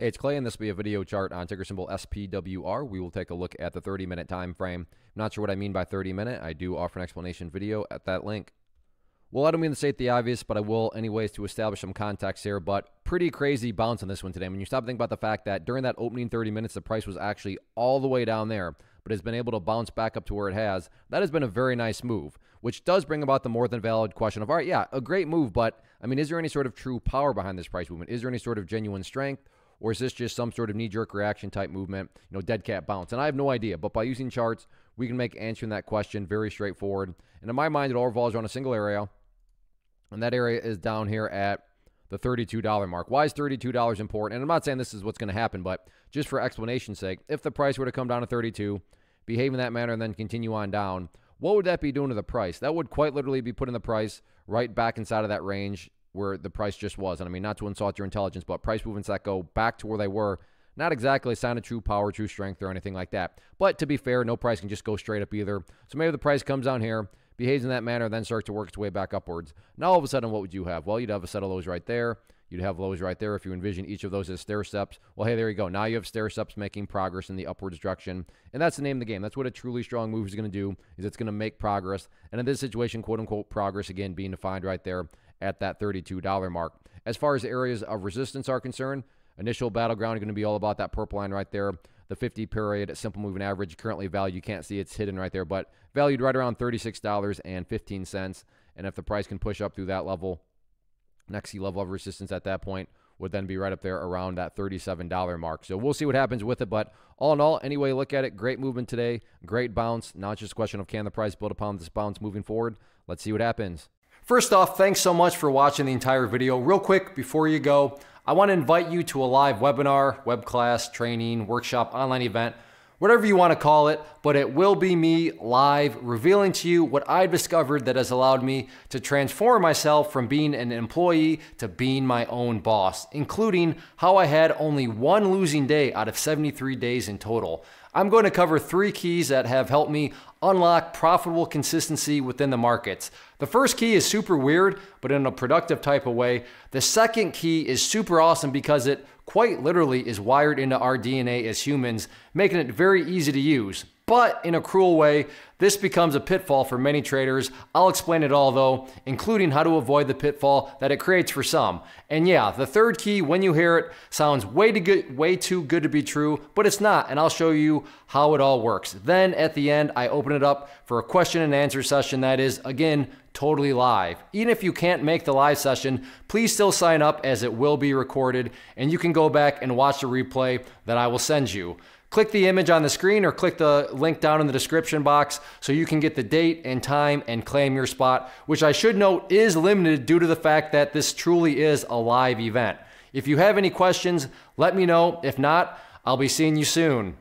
Hey, it's Clay, and this will be a video chart on ticker symbol SPWR. We will take a look at the 30-minute time frame. I'm not sure what I mean by 30-minute. I do offer an explanation video at that link. Well, I don't mean to state the obvious, but I will anyways to establish some context here. But pretty crazy bounce on this one today. When you stop thinking about the fact that during that opening 30 minutes, the price was actually all the way down there, but has been able to bounce back up to where it has. That has been a very nice move, which does bring about the more than valid question of, all right, yeah, a great move, but I mean, is there any sort of true power behind this price movement? Is there any sort of genuine strength? Or is this just some sort of knee jerk reaction type movement, you know, dead cat bounce? And I have no idea, but by using charts, we can make answering that question very straightforward. And in my mind, it all revolves around a single area, and that area is down here at the $32 mark. Why is $32 important? And I'm not saying this is what's going to happen, but just for explanation's sake, if the price were to come down to 32, behave in that manner and then continue on down, what would that be doing to the price? That would quite literally be putting the price right back inside of that range where the price just was. And I mean, not to insult your intelligence, but price movements that go back to where they were, not exactly a sign of true power, true strength, or anything like that. But to be fair, no price can just go straight up either. So maybe the price comes down here, behaves in that manner, then starts to work its way back upwards. Now, all of a sudden, what would you have? Well, you'd have a set of lows right there. You'd have lows right there if you envision each of those as stair steps. Well, hey, there you go. Now you have stair steps making progress in the upward direction. And that's the name of the game. That's what a truly strong move is going to do is it's going to make progress. And in this situation, quote unquote, progress again being defined right there at that $32 mark. As far as areas of resistance are concerned, initial battleground is going to be all about that purple line right there. The 50 period simple moving average currently valued. You can't see it's hidden right there, but valued right around $36.15. And if the price can push up through that level, next level of resistance at that point would then be right up there around that $37 mark. So we'll see what happens with it. But all in all, anyway, look at it. Great movement today. Great bounce. Not just a question of can the price build upon this bounce moving forward. Let's see what happens. First off, thanks so much for watching the entire video. Real quick, before you go, I wanna invite you to a live webinar, web class, training, workshop, online event, whatever you wanna call it, but it will be me live revealing to you what I've discovered that has allowed me to transform myself from being an employee to being my own boss, including how I had only one losing day out of 73 days in total. I'm going to cover three keys that have helped me unlock profitable consistency within the markets. The first key is super weird, but in a productive type of way. The second key is super awesome because it quite literally is wired into our DNA as humans, making it very easy to use. But in a cruel way, this becomes a pitfall for many traders. I'll explain it all though, including how to avoid the pitfall that it creates for some. And yeah, the third key, when you hear it, sounds way too good, way too good to be true, but it's not, and I'll show you how it all works. Then at the end, I open it up for a question and answer session that is, again, totally live. Even if you can't make the live session, please still sign up as it will be recorded and you can go back and watch the replay that I will send you. Click the image on the screen or click the link down in the description box so you can get the date and time and claim your spot, which I should note is limited due to the fact that this truly is a live event. If you have any questions, let me know. If not, I'll be seeing you soon.